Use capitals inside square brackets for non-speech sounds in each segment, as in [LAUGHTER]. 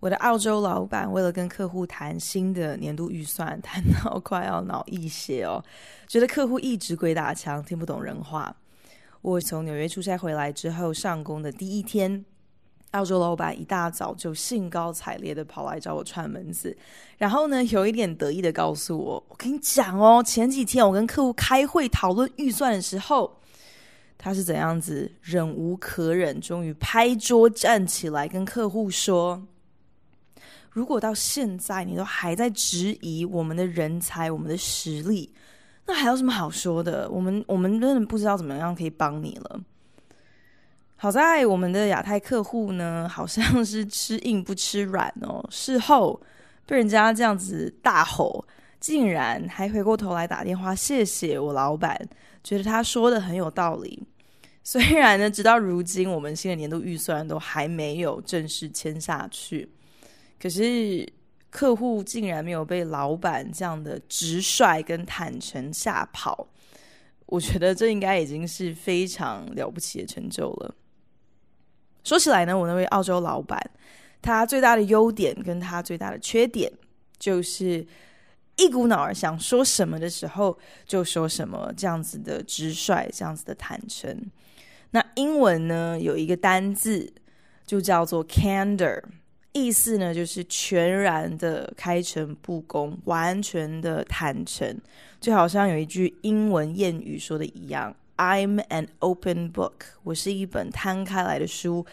我的澳洲老板为了跟客户谈新的年度预算，谈到快要脑溢血哦，觉得客户一直鬼打墙，听不懂人话。我从纽约出差回来之后，上工的第一天，澳洲老板一大早就兴高采烈的跑来找我串门子，然后呢，有一点得意的告诉我：“我跟你讲哦，前几天我跟客户开会讨论预算的时候，他是怎样子忍无可忍，终于拍桌站起来跟客户说。”如果到现在你都还在质疑我们的人才、我们的实力，那还有什么好说的？我们我们真的不知道怎么样可以帮你了。好在我们的亚太客户呢，好像是吃硬不吃软哦。事后被人家这样子大吼，竟然还回过头来打电话，谢谢我老板，觉得他说的很有道理。虽然呢，直到如今我们新的年度预算都还没有正式签下去。可是，客户竟然没有被老板这样的直率跟坦诚吓跑，我觉得这应该已经是非常了不起的成就了。说起来呢，我那位澳洲老板，他最大的优点跟他最大的缺点，就是一股脑儿想说什么的时候就说什么，这样子的直率，这样子的坦诚。那英文呢，有一个单字就叫做 candor。意思呢，就是全然的开诚布公，完全的坦诚，就好像有一句英文谚语说的一样：“I'm an open book。”我是一本摊开来的书，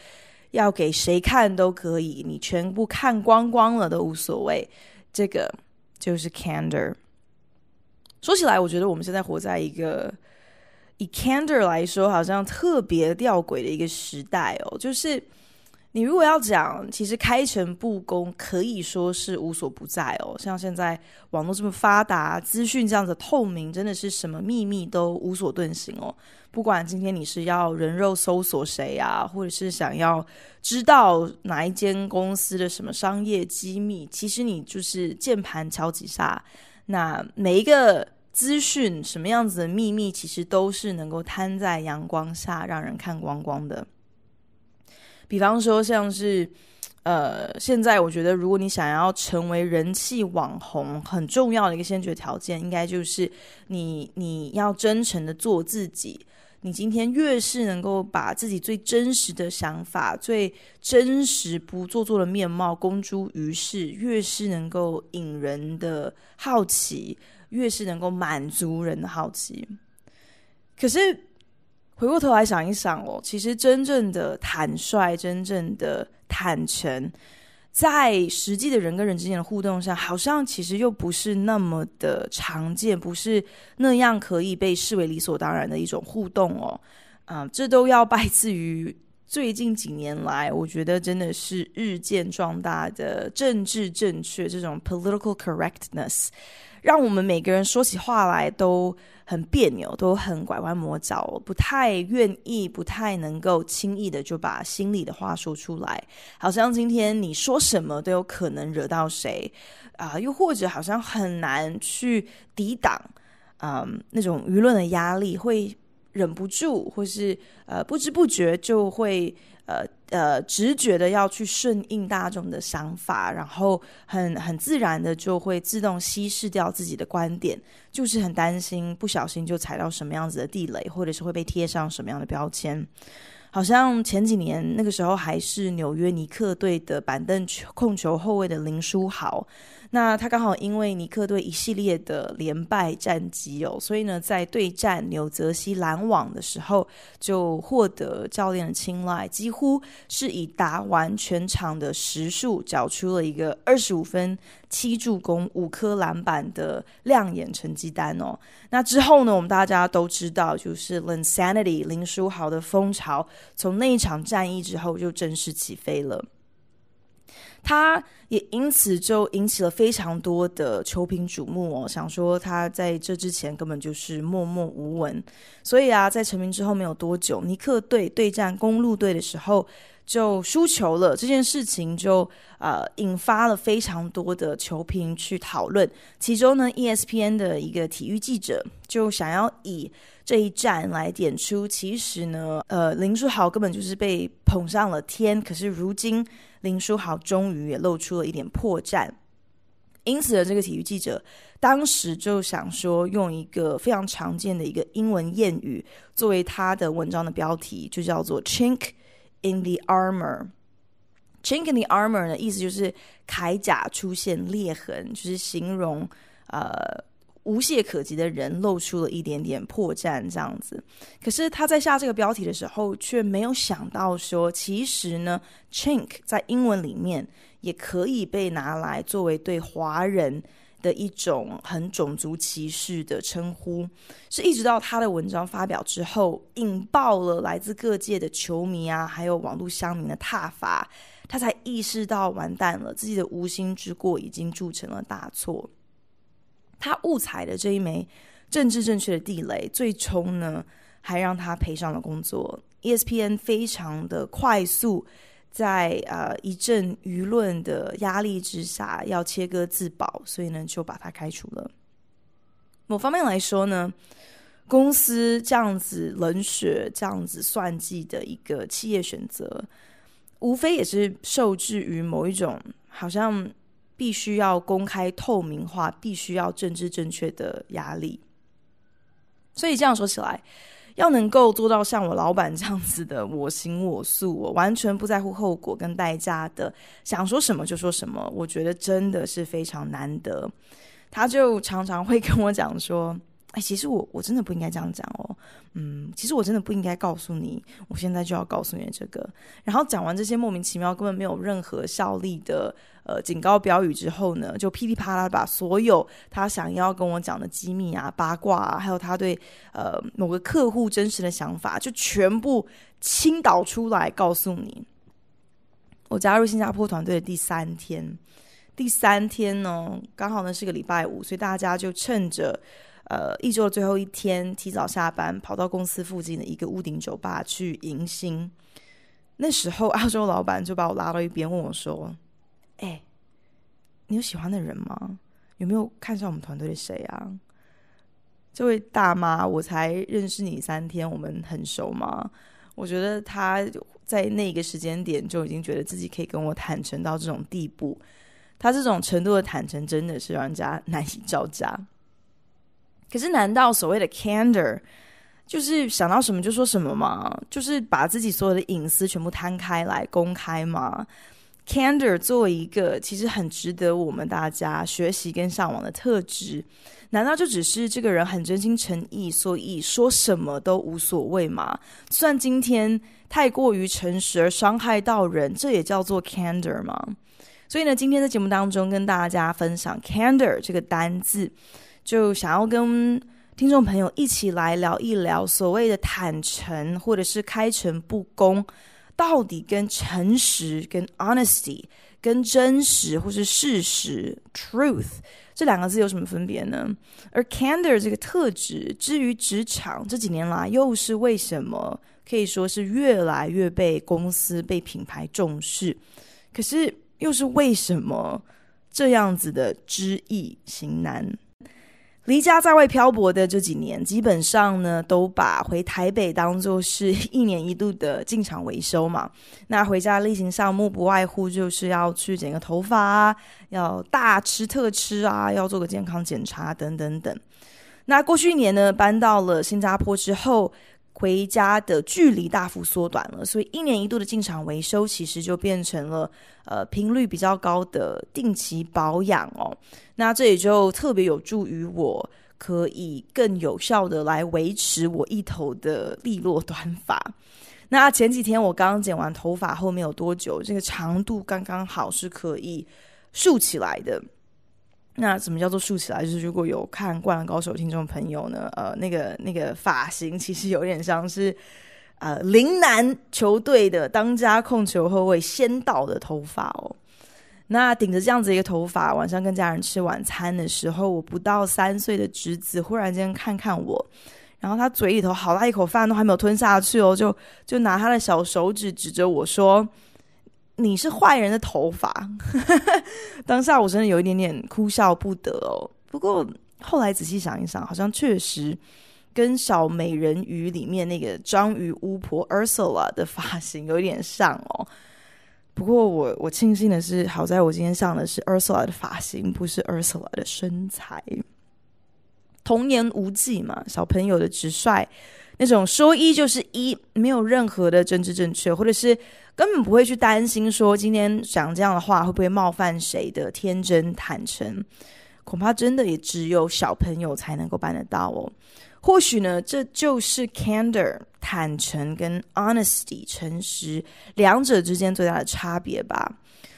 要给谁看都可以，你全部看光光了都无所谓。这个就是 candor。说起来，我觉得我们现在活在一个以 candor 来说好像特别吊诡的一个时代哦，就是。你如果要讲，其实开诚布公可以说是无所不在哦。像现在网络这么发达，资讯这样子透明，真的是什么秘密都无所遁形哦。不管今天你是要人肉搜索谁啊，或者是想要知道哪一间公司的什么商业机密，其实你就是键盘敲几下，那每一个资讯什么样子的秘密，其实都是能够摊在阳光下让人看光光的。比方说，像是，呃，现在我觉得，如果你想要成为人气网红，很重要的一个先决条件，应该就是你你要真诚的做自己。你今天越是能够把自己最真实的想法、最真实不做作的面貌公诸于世，越是能够引人的好奇，越是能够满足人的好奇。可是。回过头来想一想哦，其实真正的坦率、真正的坦诚，在实际的人跟人之间的互动上，好像其实又不是那么的常见，不是那样可以被视为理所当然的一种互动哦。啊，这都要拜自于最近几年来，我觉得真的是日渐壮大的政治正确这种 political correctness，让我们每个人说起话来都。很别扭，都很拐弯抹角，不太愿意，不太能够轻易的就把心里的话说出来。好像今天你说什么都有可能惹到谁啊，又或者好像很难去抵挡啊那种舆论的压力，会忍不住，或是呃不知不觉就会。呃呃，直觉的要去顺应大众的想法，然后很很自然的就会自动稀释掉自己的观点，就是很担心不小心就踩到什么样子的地雷，或者是会被贴上什么样的标签。好像前几年那个时候还是纽约尼克队的板凳控球后卫的林书豪。那他刚好因为尼克队一系列的连败战绩哦，所以呢，在对战纽泽西篮网的时候，就获得教练的青睐，几乎是以打完全场的时数，缴出了一个二十五分、七助攻、五颗篮板的亮眼成绩单哦。那之后呢，我们大家都知道，就是 Linsanity 林书豪的风潮，从那一场战役之后就正式起飞了。他也因此就引起了非常多的球评瞩目哦，想说他在这之前根本就是默默无闻，所以啊，在成名之后没有多久，尼克队对战公路队的时候就输球了，这件事情就呃引发了非常多的球评去讨论。其中呢，ESPN 的一个体育记者就想要以这一战来点出，其实呢，呃，林书豪根本就是被捧上了天，可是如今。林书豪终于也露出了一点破绽，因此这个体育记者当时就想说，用一个非常常见的一个英文谚语作为他的文章的标题，就叫做 “chink in the armor”。chink in the armor 呢，意思就是铠甲出现裂痕，就是形容呃。无懈可击的人露出了一点点破绽，这样子。可是他在下这个标题的时候，却没有想到说，其实呢，Chink 在英文里面也可以被拿来作为对华人的一种很种族歧视的称呼。是一直到他的文章发表之后，引爆了来自各界的球迷啊，还有网络乡民的挞伐，他才意识到完蛋了，自己的无心之过已经铸成了大错。他误踩的这一枚政治正确的地雷，最终呢，还让他赔上了工作。ESPN 非常的快速，在呃一阵舆论的压力之下，要切割自保，所以呢，就把他开除了。某方面来说呢，公司这样子冷血、这样子算计的一个企业选择，无非也是受制于某一种好像。必须要公开透明化，必须要政治正确的压力。所以这样说起来，要能够做到像我老板这样子的我行我素，我完全不在乎后果跟代价的，想说什么就说什么，我觉得真的是非常难得。他就常常会跟我讲说：“哎，其实我我真的不应该这样讲哦，嗯，其实我真的不应该告诉你，我现在就要告诉你这个。”然后讲完这些莫名其妙、根本没有任何效力的。呃，警告标语之后呢，就噼里啪啦把所有他想要跟我讲的机密啊、八卦啊，还有他对呃某个客户真实的想法，就全部倾倒出来告诉你。我加入新加坡团队的第三天，第三天呢，刚好呢是个礼拜五，所以大家就趁着呃一周的最后一天，提早下班，跑到公司附近的一个屋顶酒吧去迎新。那时候，澳洲老板就把我拉到一边，问我说。哎，你有喜欢的人吗？有没有看上我们团队的谁啊？这位大妈，我才认识你三天，我们很熟吗？我觉得她在那个时间点就已经觉得自己可以跟我坦诚到这种地步，她这种程度的坦诚真的是让人家 [LAUGHS] 难以招架。可是，难道所谓的 candor 就是想到什么就说什么吗？就是把自己所有的隐私全部摊开来公开吗？Candor 作为一个其实很值得我们大家学习跟向往的特质，难道就只是这个人很真心诚意，所以说什么都无所谓吗？算今天太过于诚实而伤害到人，这也叫做 candor 吗？所以呢，今天在节目当中跟大家分享 candor 这个单字，就想要跟听众朋友一起来聊一聊所谓的坦诚或者是开诚布公。到底跟诚实、跟 honesty、跟真实或是事实 truth 这两个字有什么分别呢？而 candor 这个特质，至于职场这几年来，又是为什么可以说是越来越被公司、被品牌重视？可是又是为什么这样子的知易行难？离家在外漂泊的这几年，基本上呢，都把回台北当做是一年一度的进场维修嘛。那回家例行项目不外乎就是要去剪个头发，要大吃特吃啊，要做个健康检查等等等。那过去一年呢，搬到了新加坡之后。回家的距离大幅缩短了，所以一年一度的进场维修其实就变成了呃频率比较高的定期保养哦。那这也就特别有助于我可以更有效的来维持我一头的利落短发。[LAUGHS] 那前几天我刚剪完头发，后面有多久？这个长度刚刚好是可以竖起来的。那什么叫做竖起来？就是如果有看《灌篮高手》听众朋友呢，呃，那个那个发型其实有点像是，呃，陵南球队的当家控球后卫先导的头发哦。那顶着这样子一个头发，晚上跟家人吃晚餐的时候，我不到三岁的侄子忽然间看看我，然后他嘴里头好大一口饭都还没有吞下去哦，就就拿他的小手指指着我说。你是坏人的头发，[LAUGHS] 当下我真的有一点点哭笑不得哦。不过后来仔细想一想，好像确实跟小美人鱼里面那个章鱼巫婆 Ursula 的发型有一点像哦。不过我我庆幸的是，好在我今天上的是 Ursula 的发型，不是 Ursula 的身材。童言无忌嘛，小朋友的直率。那种说一就是一，没有任何的政治正确，或者是根本不会去担心说今天讲这样的话会不会冒犯谁的天真坦诚，恐怕真的也只有小朋友才能够办得到哦。或许呢，这就是 candor 坦诚跟 honesty 诚实两者之间最大的差别吧。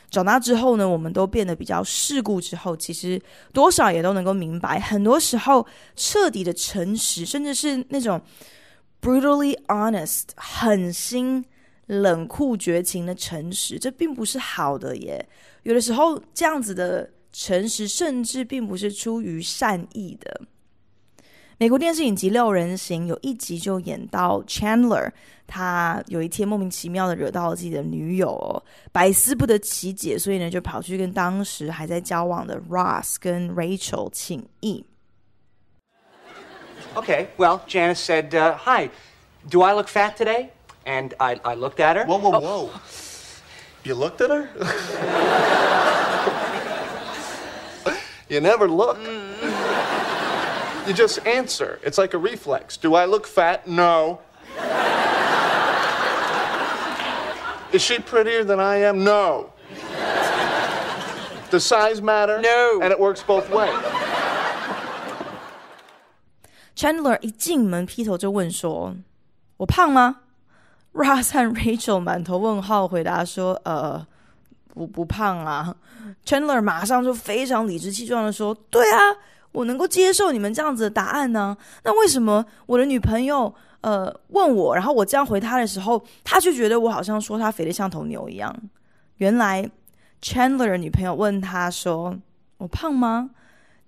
长大之后呢，我们都变得比较世故之后，其实多少也都能够明白，很多时候彻底的诚实，甚至是那种。Brutally honest，狠心、冷酷、绝情的诚实，这并不是好的耶。有的时候，这样子的诚实，甚至并不是出于善意的。美国电视影集《六人行》有一集就演到 Chandler，他有一天莫名其妙的惹到了自己的女友，百思不得其解，所以呢，就跑去跟当时还在交往的 Ross 跟 Rachel 请益。Okay, well, Janice said, uh, Hi, do I look fat today? And I, I looked at her. Whoa, whoa, oh. whoa. You looked at her? [LAUGHS] you never look. Mm. You just answer. It's like a reflex. Do I look fat? No. Is she prettier than I am? No. Does size matter? No. And it works both ways. Chandler 一进门劈头就问说：“我胖吗？”Russ 和 Rachel 满头问号回答说：“呃，不不胖啊。”Chandler 马上就非常理直气壮的说：“对啊，我能够接受你们这样子的答案呢。那为什么我的女朋友呃问我，然后我这样回他的时候，他就觉得我好像说他肥的像头牛一样？原来 Chandler 女朋友问他说：‘我胖吗？’”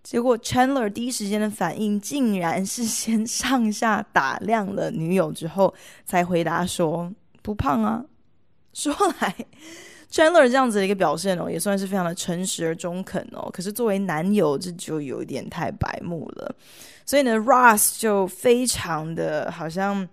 结果 Chandler 第一时间的反应，竟然是先上下打量了女友之后，才回答说：“不胖啊。[LAUGHS] ”说来，Chandler 这样子的一个表现哦，也算是非常的诚实而中肯哦。可是作为男友，这就有点太白目了。所以呢，Ross 就非常的，好像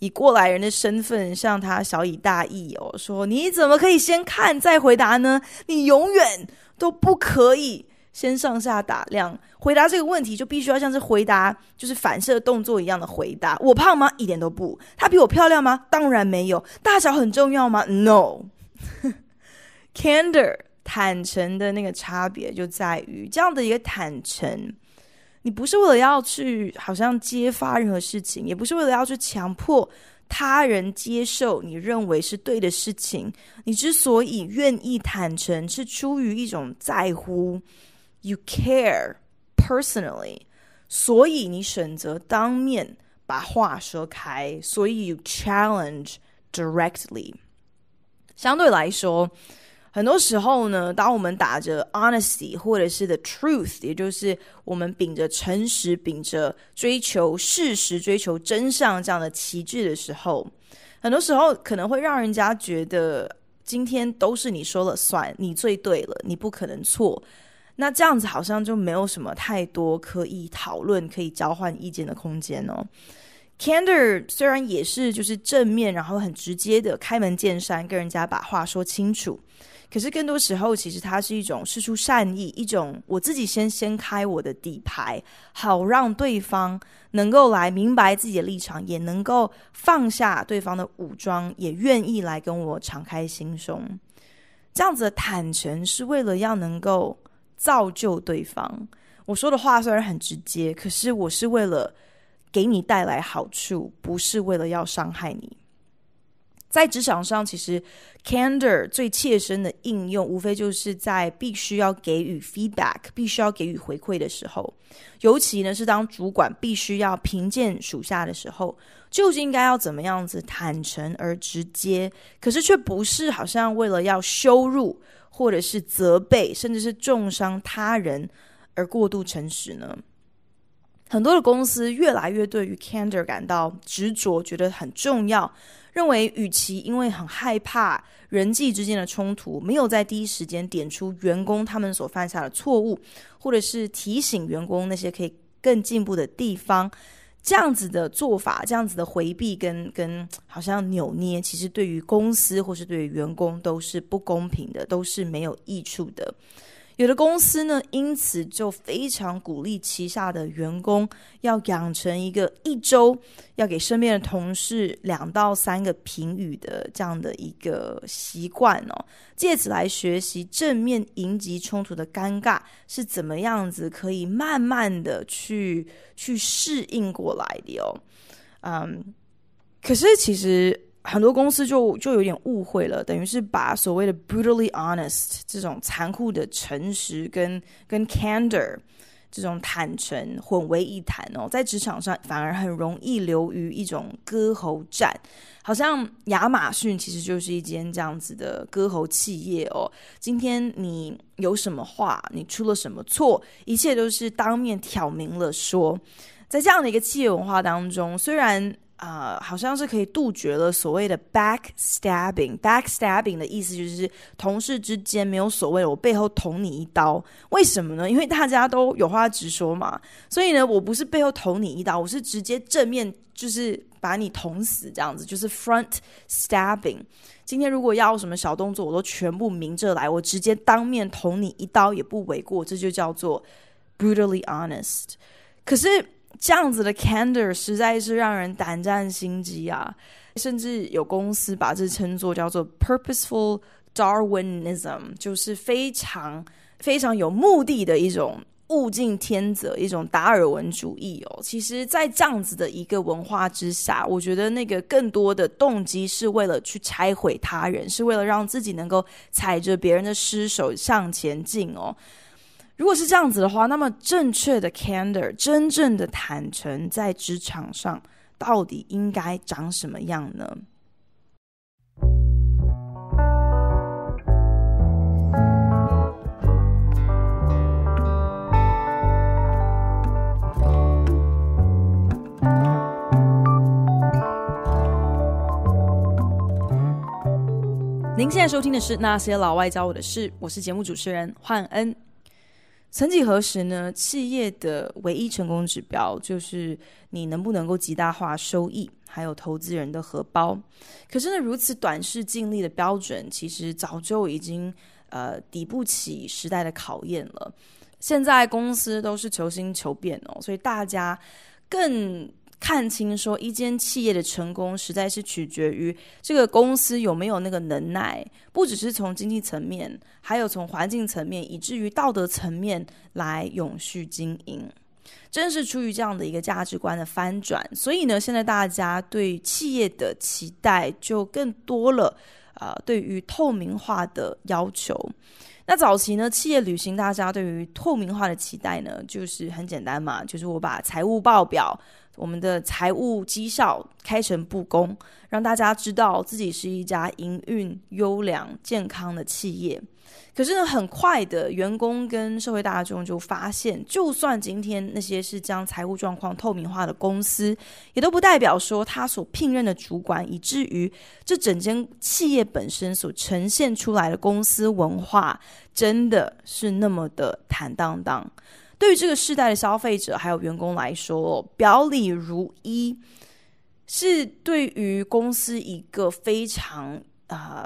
以过来人的身份向他小以大义哦，说：“你怎么可以先看再回答呢？你永远都不可以。”先上下打量，回答这个问题就必须要像是回答就是反射动作一样的回答。我胖吗？一点都不。她比我漂亮吗？当然没有。大小很重要吗？No。[LAUGHS] Candor，坦诚的那个差别就在于这样的一个坦诚，你不是为了要去好像揭发任何事情，也不是为了要去强迫他人接受你认为是对的事情。你之所以愿意坦诚，是出于一种在乎。You care personally，所以你选择当面把话说开。所以 you challenge directly。相对来说，很多时候呢，当我们打着 honesty 或者是 the truth，也就是我们秉着诚实、秉着追求事实、追求真相这样的旗帜的时候，很多时候可能会让人家觉得今天都是你说了算，你最对了，你不可能错。那这样子好像就没有什么太多可以讨论、可以交换意见的空间哦。Candor 虽然也是就是正面，然后很直接的开门见山跟人家把话说清楚，可是更多时候其实它是一种事出善意，一种我自己先掀开我的底牌，好让对方能够来明白自己的立场，也能够放下对方的武装，也愿意来跟我敞开心胸。这样子的坦诚是为了要能够。造就对方。我说的话虽然很直接，可是我是为了给你带来好处，不是为了要伤害你。在职场上，其实 candor 最切身的应用，无非就是在必须要给予 feedback、必须要给予回馈的时候，尤其呢是当主管必须要评鉴属下的时候，就是应该要怎么样子坦诚而直接，可是却不是好像为了要羞辱。或者是责备，甚至是重伤他人而过度诚实呢？很多的公司越来越对于 candor 感到执着，觉得很重要，认为与其因为很害怕人际之间的冲突，没有在第一时间点出员工他们所犯下的错误，或者是提醒员工那些可以更进步的地方。这样子的做法，这样子的回避跟跟好像扭捏，其实对于公司或是对员工都是不公平的，都是没有益处的。有的公司呢，因此就非常鼓励旗下的员工要养成一个一周要给身边的同事两到三个评语的这样的一个习惯哦，借此来学习正面迎击冲突的尴尬是怎么样子，可以慢慢的去去适应过来的哦。嗯，可是其实。很多公司就就有点误会了，等于是把所谓的 brutally honest 这种残酷的诚实跟跟 candor 这种坦诚混为一谈哦，在职场上反而很容易流于一种割喉战，好像亚马逊其实就是一间这样子的割喉企业哦。今天你有什么话，你出了什么错，一切都是当面挑明了说。在这样的一个企业文化当中，虽然。啊，好像是可以杜绝了所谓的 backstabbing。backstabbing 的意思就是同事之间没有所谓我背后捅你一刀，为什么呢？因为大家都有话直说嘛。所以呢，我不是背后捅你一刀，我是直接正面就是把你捅死这样子，就是 front stabbing。今天如果要什么小动作，我都全部明着来，我直接当面捅你一刀也不为过。这就叫做 brutally honest。可是。这样子的 candor 实在是让人胆战心惊啊！甚至有公司把这称作叫做 purposeful Darwinism，就是非常非常有目的的一种物竞天择、一种达尔文主义哦。其实，在这样子的一个文化之下，我觉得那个更多的动机是为了去拆毁他人，是为了让自己能够踩着别人的尸首向前进哦。如果是这样子的话，那么正确的 candor，真正的坦诚，在职场上到底应该长什么样呢？您现在收听的是《那些老外教我的事》，我是节目主持人焕恩。曾几何时呢？企业的唯一成功指标就是你能不能够极大化收益，还有投资人的荷包。可是呢，如此短视、尽力的标准，其实早就已经呃抵不起时代的考验了。现在公司都是求新求变哦，所以大家更。看清说，一间企业的成功实在是取决于这个公司有没有那个能耐，不只是从经济层面，还有从环境层面，以至于道德层面来永续经营。正是出于这样的一个价值观的翻转，所以呢，现在大家对企业的期待就更多了，啊，对于透明化的要求。那早期呢，企业履行大家对于透明化的期待呢，就是很简单嘛，就是我把财务报表。我们的财务绩效开诚布公，让大家知道自己是一家营运优良、健康的企业。可是呢，很快的，员工跟社会大众就发现，就算今天那些是将财务状况透明化的公司，也都不代表说他所聘任的主管，以至于这整间企业本身所呈现出来的公司文化，真的是那么的坦荡荡。对于这个时代的消费者还有员工来说，表里如一是对于公司一个非常啊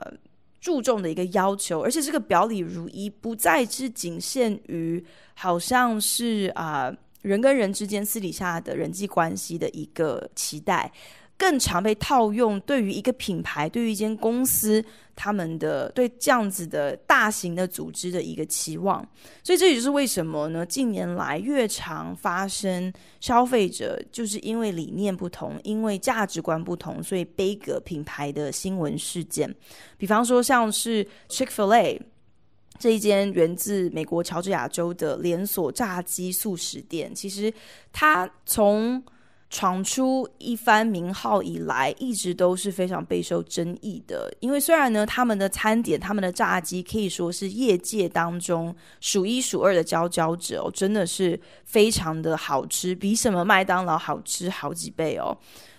注重的一个要求，而且这个表里如一，不再是仅限于好像是啊人跟人之间私底下的人际关系的一个期待。更常被套用对于一个品牌、对于一间公司、他们的对这样子的大型的组织的一个期望，所以这也就是为什么呢？近年来越常发生消费者就是因为理念不同、因为价值观不同，所以背格品牌的新闻事件，比方说像是 Chick-fil-A 这一间源自美国乔治亚州的连锁炸鸡素食店，其实它从闯出一番名号以来，一直都是非常备受争议的。因为虽然呢，他们的餐点、他们的炸鸡可以说是业界当中数一数二的佼佼者哦，真的是非常的好吃，比什么麦当劳好吃好几倍哦。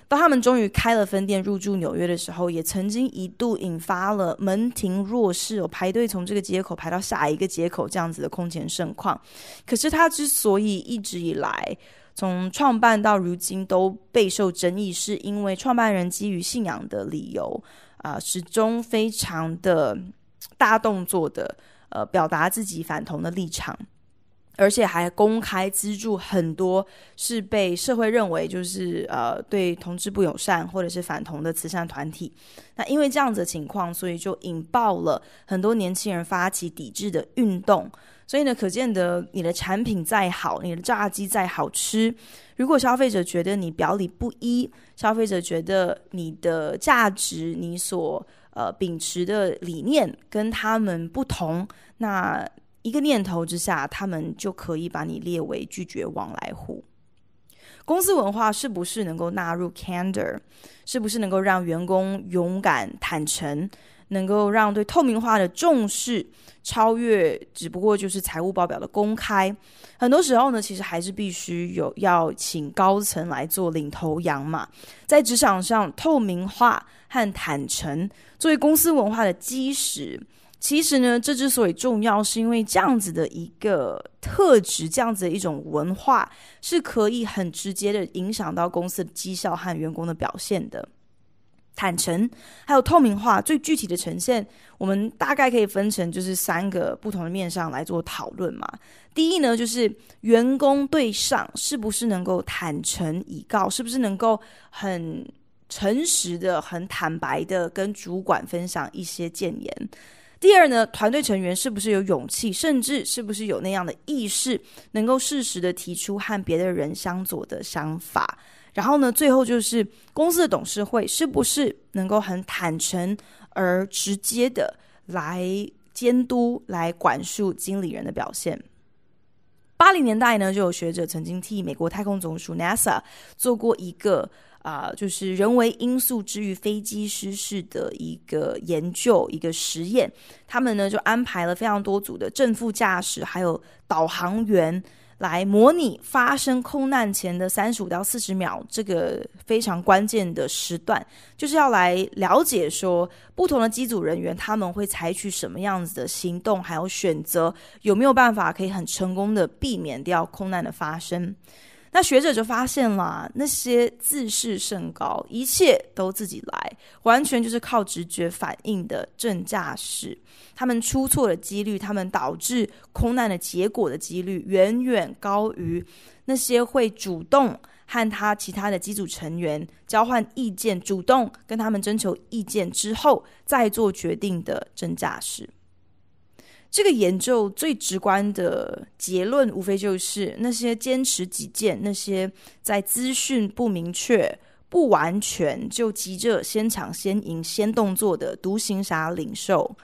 当他们终于开了分店入驻纽约的时候，也曾经一度引发了门庭若市哦，排队从这个街口排到下一个街口这样子的空前盛况。可是他之所以一直以来，从创办到如今都备受争议，是因为创办人基于信仰的理由，啊，始终非常的，大动作的，呃，表达自己反同的立场，而且还公开资助很多是被社会认为就是呃对同志不友善或者是反同的慈善团体。那因为这样子的情况，所以就引爆了很多年轻人发起抵制的运动。所以呢，可见的，你的产品再好，你的炸鸡再好吃，如果消费者觉得你表里不一，消费者觉得你的价值、你所呃秉持的理念跟他们不同，那一个念头之下，他们就可以把你列为拒绝往来户。公司文化是不是能够纳入 candor？是不是能够让员工勇敢坦诚？能够让对透明化的重视超越，只不过就是财务报表的公开。很多时候呢，其实还是必须有要请高层来做领头羊嘛。在职场上，透明化和坦诚作为公司文化的基石。其实呢，这之所以重要，是因为这样子的一个特质，这样子的一种文化是可以很直接的影响到公司的绩效和员工的表现的。坦诚，还有透明化，最具体的呈现，我们大概可以分成就是三个不同的面上来做讨论嘛。第一呢，就是员工对上是不是能够坦诚以告，是不是能够很诚实的、很坦白的跟主管分享一些谏言。第二呢，团队成员是不是有勇气，甚至是不是有那样的意识，能够适时的提出和别的人相左的想法。然后呢，最后就是公司的董事会是不是能够很坦诚而直接的来监督、来管束经理人的表现？八零年代呢，就有学者曾经替美国太空总署 NASA 做过一个啊，就是人为因素之于飞机失事的一个研究、一个实验。他们呢就安排了非常多组的正副驾驶，还有导航员。来模拟发生空难前的三十五到四十秒这个非常关键的时段，就是要来了解说不同的机组人员他们会采取什么样子的行动，还有选择有没有办法可以很成功的避免掉空难的发生。那学者就发现了，那些自视甚高、一切都自己来、完全就是靠直觉反应的正驾驶，他们出错的几率，他们导致空难的结果的几率，远远高于那些会主动和他其他的机组成员交换意见、主动跟他们征求意见之后再做决定的正驾驶。这个研究最直观的结论，无非就是那些坚持己见、那些在资讯不明确、不完全就急着先抢、先赢、先动作的独行侠领袖，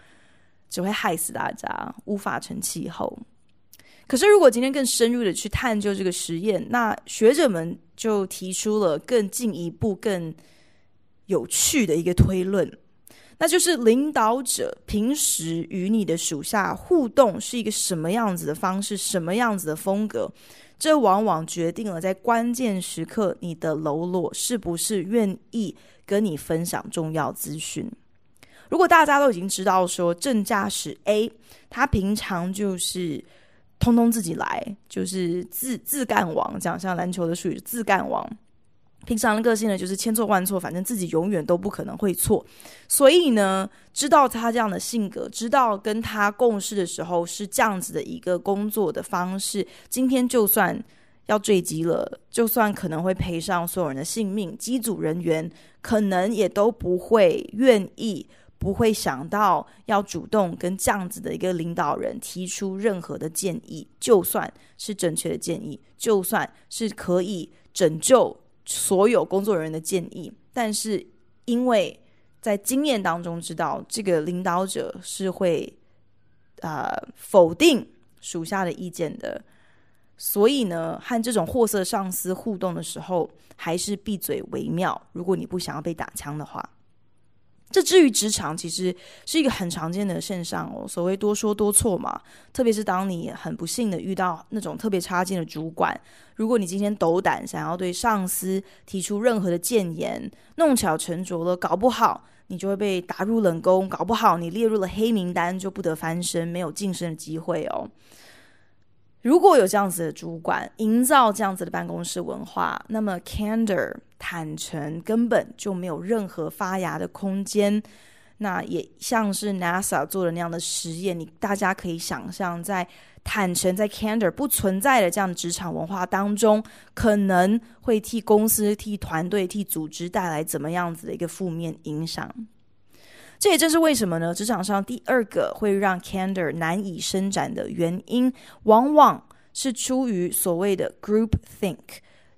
只会害死大家，无法成气候。可是，如果今天更深入的去探究这个实验，那学者们就提出了更进一步、更有趣的一个推论。那就是领导者平时与你的属下互动是一个什么样子的方式，什么样子的风格，这往往决定了在关键时刻你的喽啰是不是愿意跟你分享重要资讯。如果大家都已经知道说正驾驶 A，他平常就是通通自己来，就是自自干王，讲像篮球的术语，自干王。平常的个性呢，就是千错万错，反正自己永远都不可能会错。所以呢，知道他这样的性格，知道跟他共事的时候是这样子的一个工作的方式。今天就算要坠机了，就算可能会赔上所有人的性命，机组人员可能也都不会愿意，不会想到要主动跟这样子的一个领导人提出任何的建议，就算是正确的建议，就算是可以拯救。所有工作人员的建议，但是因为在经验当中知道这个领导者是会呃否定属下的意见的，所以呢，和这种货色上司互动的时候，还是闭嘴为妙。如果你不想要被打枪的话。这至于职场，其实是一个很常见的现象哦。所谓多说多错嘛，特别是当你很不幸的遇到那种特别差劲的主管，如果你今天斗胆想要对上司提出任何的谏言，弄巧成拙了，搞不好你就会被打入冷宫，搞不好你列入了黑名单，就不得翻身，没有晋升的机会哦。如果有这样子的主管，营造这样子的办公室文化，那么 candor 坦诚根本就没有任何发芽的空间。那也像是 NASA 做的那样的实验，你大家可以想象，在坦诚在 candor 不存在的这样职场文化当中，可能会替公司、替团队、替组织带来怎么样子的一个负面影响。这也正是为什么呢？职场上第二个会让 candor 难以伸展的原因，往往是出于所谓的 group think。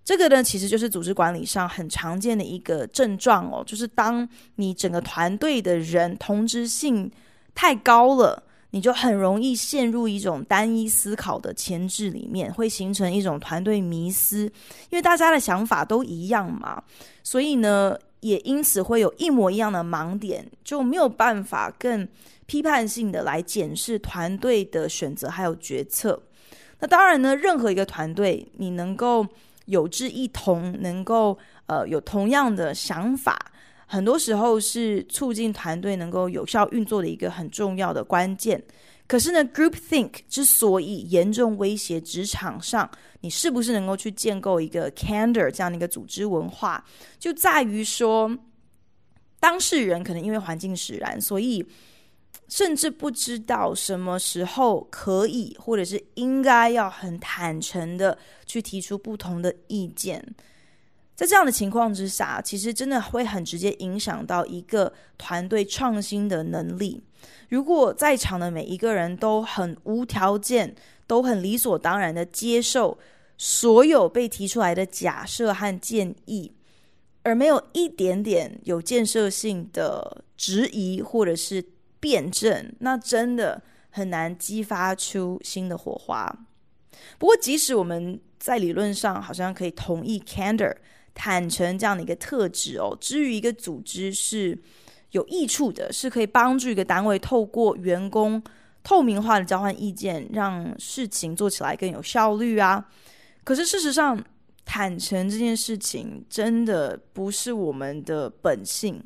这个呢，其实就是组织管理上很常见的一个症状哦，就是当你整个团队的人同质性太高了，你就很容易陷入一种单一思考的牵制里面，会形成一种团队迷思，因为大家的想法都一样嘛，所以呢。也因此会有一模一样的盲点，就没有办法更批判性的来检视团队的选择还有决策。那当然呢，任何一个团队，你能够有志一同，能够呃有同样的想法，很多时候是促进团队能够有效运作的一个很重要的关键。可是呢，group think 之所以严重威胁职场上，你是不是能够去建构一个 candor 这样的一个组织文化，就在于说，当事人可能因为环境使然，所以甚至不知道什么时候可以，或者是应该要很坦诚的去提出不同的意见。在这样的情况之下，其实真的会很直接影响到一个团队创新的能力。如果在场的每一个人都很无条件、都很理所当然的接受所有被提出来的假设和建议，而没有一点点有建设性的质疑或者是辩证，那真的很难激发出新的火花。不过，即使我们在理论上好像可以同意 c a n d o r 坦诚这样的一个特质哦，之于一个组织是有益处的，是可以帮助一个单位透过员工透明化的交换意见，让事情做起来更有效率啊。可是事实上，坦诚这件事情真的不是我们的本性，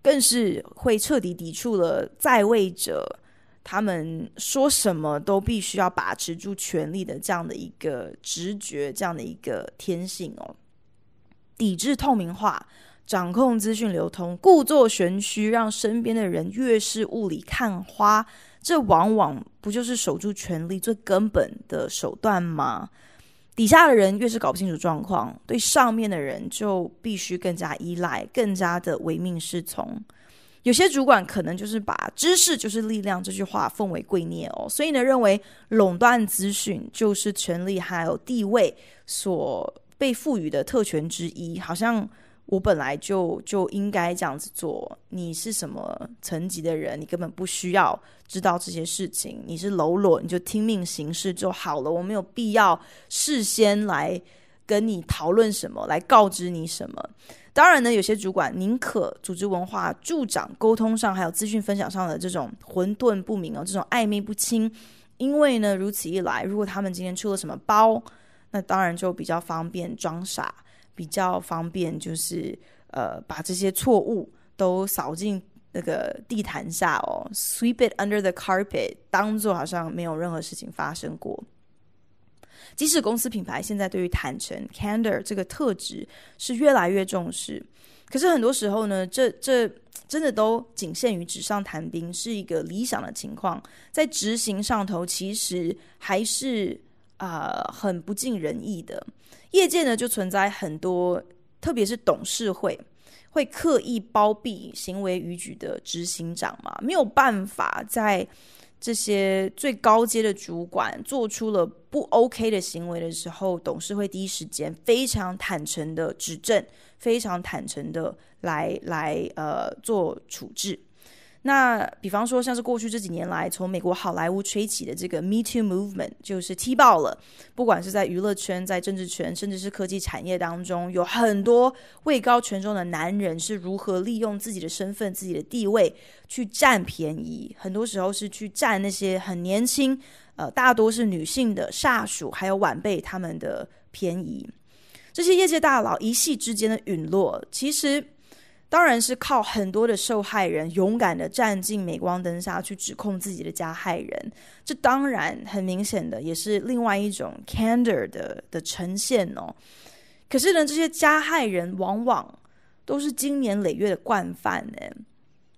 更是会彻底抵触了在位者他们说什么都必须要把持住权力的这样的一个直觉，这样的一个天性哦。抵制透明化，掌控资讯流通，故作玄虚，让身边的人越是雾里看花，这往往不就是守住权力最根本的手段吗？底下的人越是搞不清楚状况，对上面的人就必须更加依赖，更加的唯命是从。有些主管可能就是把“知识就是力量”这句话奉为圭臬哦，所以呢，认为垄断资讯就是权力还有地位所。被赋予的特权之一，好像我本来就就应该这样子做。你是什么层级的人，你根本不需要知道这些事情。你是喽啰，你就听命行事就好了。我没有必要事先来跟你讨论什么，来告知你什么。当然呢，有些主管宁可组织文化助长沟通上还有资讯分享上的这种混沌不明哦，这种暧昧不清。因为呢，如此一来，如果他们今天出了什么包。那当然就比较方便装傻，比较方便就是呃把这些错误都扫进那个地毯下哦，sweep it under the carpet，当做好像没有任何事情发生过。即使公司品牌现在对于坦诚 （candor） 这个特质是越来越重视，可是很多时候呢，这这真的都仅限于纸上谈兵，是一个理想的情况，在执行上头其实还是。啊，很不尽人意的。业界呢，就存在很多，特别是董事会会刻意包庇行为逾矩的执行长嘛，没有办法在这些最高阶的主管做出了不 OK 的行为的时候，董事会第一时间非常坦诚的指正，非常坦诚的来来呃做处置。那比方说，像是过去这几年来，从美国好莱坞吹起的这个 Me Too Movement，就是踢爆了，不管是在娱乐圈、在政治圈，甚至是科技产业当中，有很多位高权重的男人是如何利用自己的身份、自己的地位去占便宜，很多时候是去占那些很年轻、呃，大多是女性的下属还有晚辈他们的便宜。这些业界大佬一系之间的陨落，其实。当然是靠很多的受害人勇敢的站进镁光灯下去指控自己的加害人，这当然很明显的也是另外一种 candor 的的呈现哦。可是呢，这些加害人往往都是经年累月的惯犯，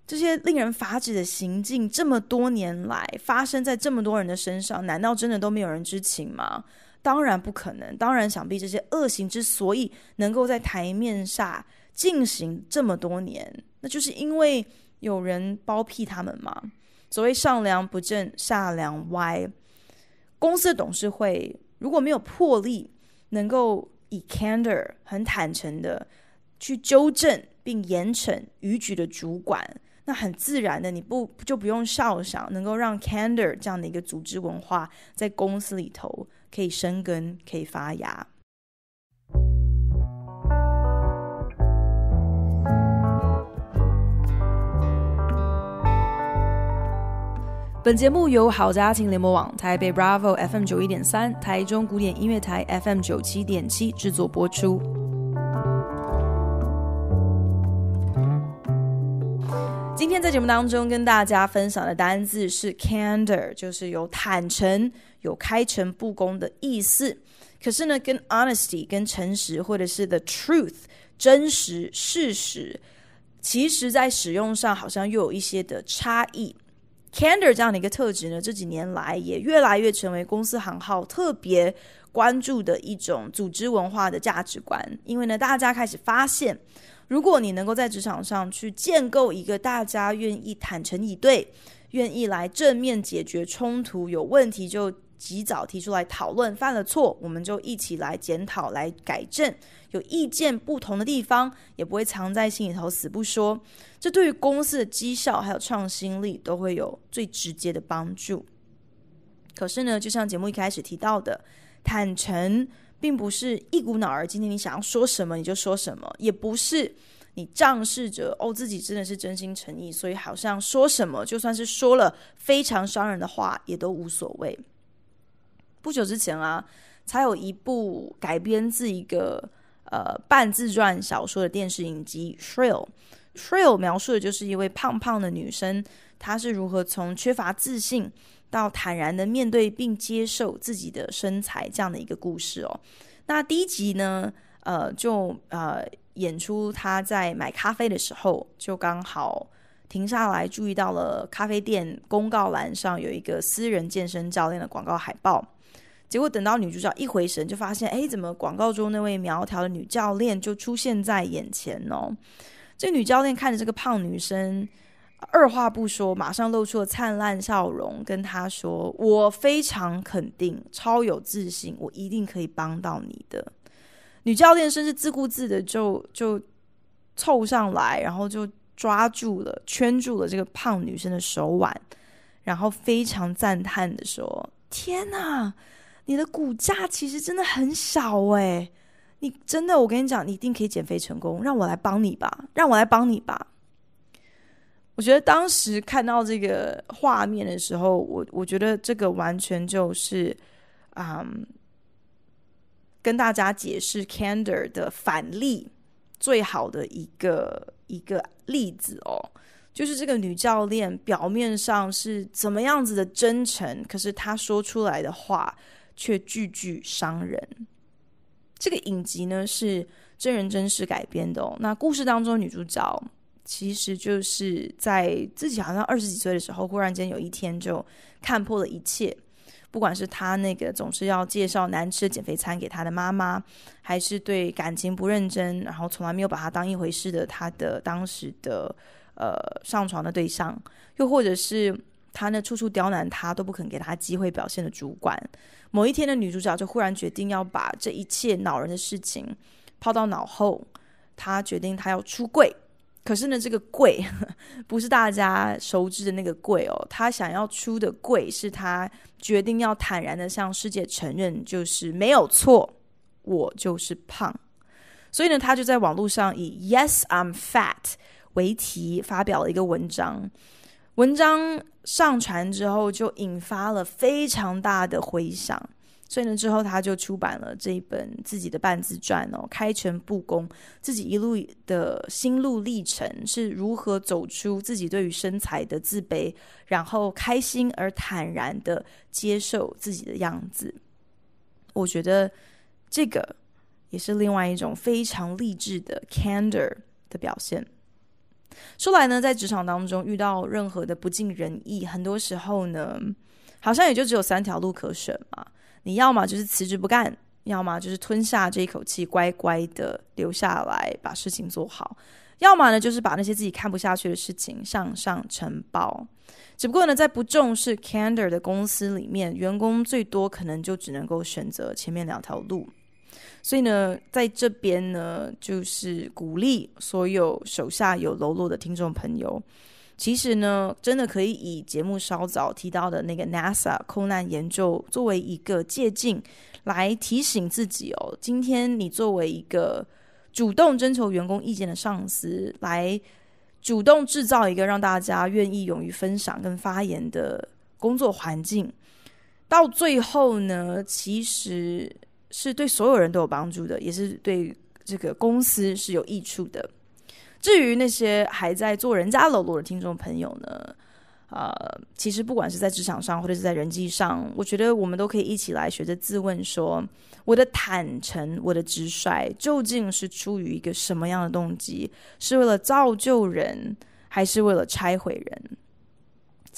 这些令人发指的行径这么多年来发生在这么多人的身上，难道真的都没有人知情吗？当然不可能。当然，想必这些恶行之所以能够在台面下进行这么多年，那就是因为有人包庇他们嘛。所谓“上梁不正下梁歪”，公司的董事会如果没有魄力，能够以 candor 很坦诚的去纠正并严惩逾矩的主管，那很自然的，你不就不用笑想能够让 candor 这样的一个组织文化在公司里头。可以生根，可以发芽。本节目由好家庭联盟网、台北 Bravo FM 九一点三、台中古典音乐台 FM 九七点七制作播出。今天在节目当中跟大家分享的单字是 “candor”，就是有坦诚。有开诚布公的意思，可是呢，跟 honesty、跟诚实，或者是 the truth、真实、事实，其实在使用上好像又有一些的差异。Candor 这样的一个特质呢，这几年来也越来越成为公司行号特别关注的一种组织文化的价值观。因为呢，大家开始发现，如果你能够在职场上去建构一个大家愿意坦诚以对、愿意来正面解决冲突、有问题就及早提出来讨论，犯了错我们就一起来检讨来改正。有意见不同的地方，也不会藏在心里头死不说。这对于公司的绩效还有创新力都会有最直接的帮助。可是呢，就像节目一开始提到的，坦诚并不是一股脑儿今天你想要说什么你就说什么，也不是你仗势着哦自己真的是真心诚意，所以好像说什么就算是说了非常伤人的话也都无所谓。不久之前啊，才有一部改编自一个呃半自传小说的电视影集《Thrill》，《Thrill》描述的就是一位胖胖的女生，她是如何从缺乏自信到坦然的面对并接受自己的身材这样的一个故事哦。那第一集呢，呃，就呃演出她在买咖啡的时候，就刚好停下来，注意到了咖啡店公告栏上有一个私人健身教练的广告海报。结果等到女主角一回神，就发现，哎，怎么广告中那位苗条的女教练就出现在眼前哦？这女教练看着这个胖女生，二话不说，马上露出了灿烂笑容，跟她说：“我非常肯定，超有自信，我一定可以帮到你的。”女教练甚至自顾自的就就凑上来，然后就抓住了、圈住了这个胖女生的手腕，然后非常赞叹的说：“天哪！”你的骨架其实真的很少哎，你真的，我跟你讲，你一定可以减肥成功，让我来帮你吧，让我来帮你吧。我觉得当时看到这个画面的时候，我我觉得这个完全就是，啊，跟大家解释 candor 的反例最好的一个一个例子哦，就是这个女教练表面上是怎么样子的真诚，可是她说出来的话。却句句伤人。这个影集呢是真人真事改编的哦。那故事当中女主角其实就是在自己好像二十几岁的时候，忽然间有一天就看破了一切，不管是她那个总是要介绍难吃的减肥餐给她的妈妈，还是对感情不认真，然后从来没有把她当一回事的她的当时的呃上床的对象，又或者是。他呢，处处刁难他，都不肯给他机会表现的主管。某一天的女主角就忽然决定要把这一切恼人的事情抛到脑后，她决定她要出柜。可是呢，这个“柜 [LAUGHS] ”不是大家熟知的那个“柜”哦，她想要出的“柜”是她决定要坦然的向世界承认，就是没有错，我就是胖。所以呢，她就在网络上以 “Yes I'm fat” 为题发表了一个文章。文章上传之后，就引发了非常大的回响，所以呢，之后他就出版了这一本自己的半自传哦，开诚布公，自己一路的心路历程是如何走出自己对于身材的自卑，然后开心而坦然的接受自己的样子。我觉得这个也是另外一种非常励志的 candor 的表现。说来呢，在职场当中遇到任何的不尽人意，很多时候呢，好像也就只有三条路可选嘛。你要么就是辞职不干，要么就是吞下这一口气，乖乖的留下来把事情做好，要么呢就是把那些自己看不下去的事情向上承包。只不过呢，在不重视 candor 的公司里面，员工最多可能就只能够选择前面两条路。所以呢，在这边呢，就是鼓励所有手下有喽啰的听众朋友，其实呢，真的可以以节目稍早提到的那个 NASA 空难研究作为一个借鉴，来提醒自己哦。今天你作为一个主动征求员工意见的上司，来主动制造一个让大家愿意勇于分享跟发言的工作环境，到最后呢，其实。是对所有人都有帮助的，也是对这个公司是有益处的。至于那些还在做人家喽啰的听众朋友呢，呃，其实不管是在职场上或者是在人际上，我觉得我们都可以一起来学着自问：说我的坦诚、我的直率，究竟是出于一个什么样的动机？是为了造就人，还是为了拆毁人？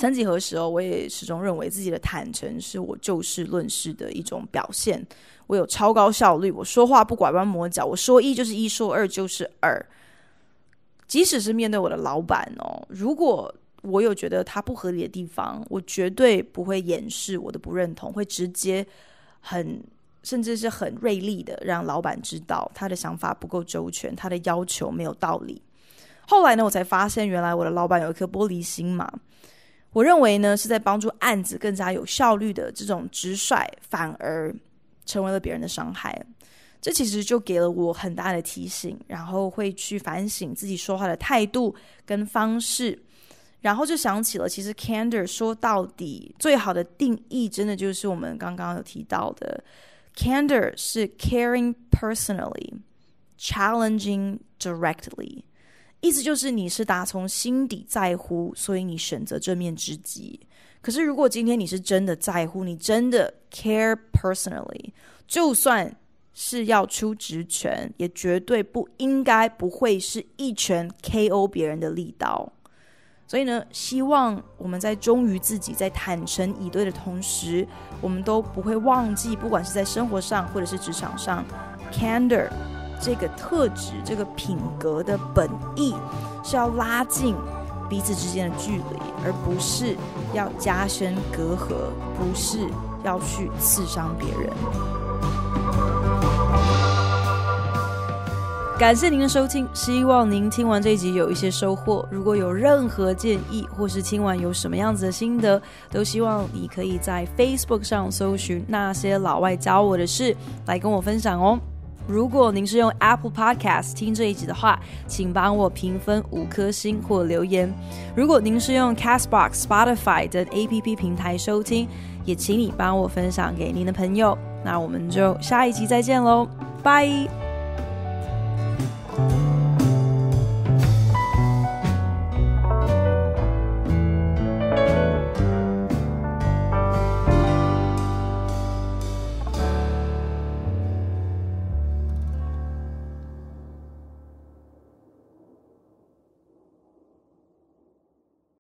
曾几何时哦，我也始终认为自己的坦诚是我就事论事的一种表现。我有超高效率，我说话不拐弯抹角，我说一就是一，说二就是二。即使是面对我的老板哦，如果我有觉得他不合理的地方，我绝对不会掩饰我的不认同，会直接很甚至是很锐利的让老板知道他的想法不够周全，他的要求没有道理。后来呢，我才发现原来我的老板有一颗玻璃心嘛。我认为呢，是在帮助案子更加有效率的这种直率，反而成为了别人的伤害。这其实就给了我很大的提醒，然后会去反省自己说话的态度跟方式，然后就想起了其实 candor 说到底最好的定义，真的就是我们刚刚有提到的 candor 是 caring personally，challenging directly。意思就是，你是打从心底在乎，所以你选择正面直击。可是，如果今天你是真的在乎，你真的 care personally，就算是要出职权，也绝对不应该不会是一拳 KO 别人的力道。所以呢，希望我们在忠于自己、在坦诚以对的同时，我们都不会忘记，不管是在生活上或者是职场上，candor。这个特质、这个品格的本意是要拉近彼此之间的距离，而不是要加深隔阂，不是要去刺伤别人。感谢您的收听，希望您听完这一集有一些收获。如果有任何建议，或是听完有什么样子的心得，都希望你可以在 Facebook 上搜寻那些老外教我的事，来跟我分享哦。如果您是用 Apple Podcast 听这一集的话，请帮我评分五颗星或留言。如果您是用 Castbox、Spotify 等 A P P 平台收听，也请你帮我分享给您的朋友。那我们就下一集再见喽，拜。